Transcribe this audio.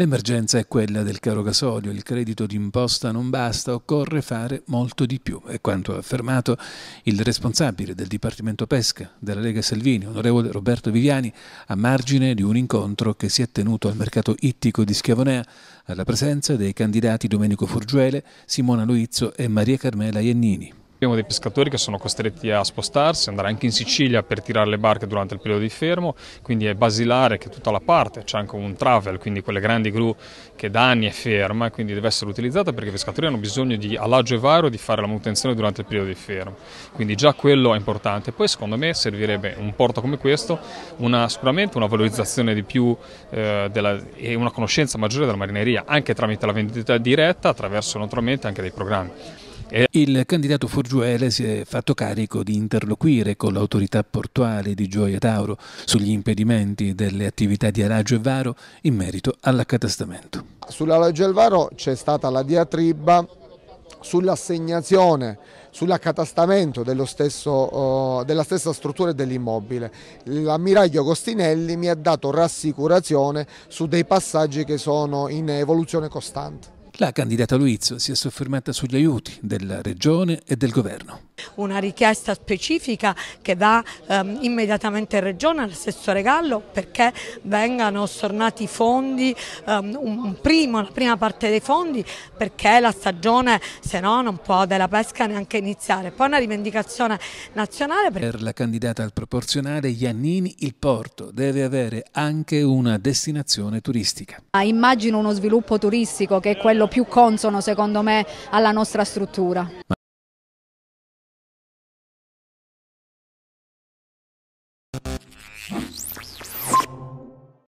L'emergenza è quella del caro gasolio, il credito d'imposta non basta, occorre fare molto di più. È quanto ha affermato il responsabile del Dipartimento Pesca della Lega Salvini, onorevole Roberto Viviani, a margine di un incontro che si è tenuto al mercato ittico di Schiavonea, alla presenza dei candidati Domenico Furgiuele, Simona Luizzo e Maria Carmela Iannini. Abbiamo dei pescatori che sono costretti a spostarsi, andare anche in Sicilia per tirare le barche durante il periodo di fermo, quindi è basilare che tutta la parte, c'è anche un travel, quindi quelle grandi gru che da anni è ferma e quindi deve essere utilizzata perché i pescatori hanno bisogno di allaggio e varo di fare la manutenzione durante il periodo di fermo, quindi già quello è importante. Poi secondo me servirebbe un porto come questo, una, sicuramente una valorizzazione di più eh, della, e una conoscenza maggiore della marineria, anche tramite la vendita diretta, attraverso naturalmente anche dei programmi. Eh, il candidato Forgiuele si è fatto carico di interloquire con l'autorità portuale di Gioia Tauro sugli impedimenti delle attività di Araggio e Varo in merito all'accatastamento. Sull'Araggio e Varo c'è stata la diatriba sull'assegnazione, sull'accatastamento oh, della stessa struttura e dell'immobile. L'ammiraglio Agostinelli mi ha dato rassicurazione su dei passaggi che sono in evoluzione costante. La candidata Luizzo si è soffermata sugli aiuti della Regione e del Governo. Una richiesta specifica che va ehm, immediatamente in regione all'assessore Gallo perché vengano stornati i fondi, ehm, un primo, la prima parte dei fondi perché la stagione se no non può della pesca neanche iniziare. Poi una rivendicazione nazionale. Per, per la candidata al proporzionale Iannini il porto deve avere anche una destinazione turistica. Ah, immagino uno sviluppo turistico che è quello più consono secondo me alla nostra struttura. Ma Jeez.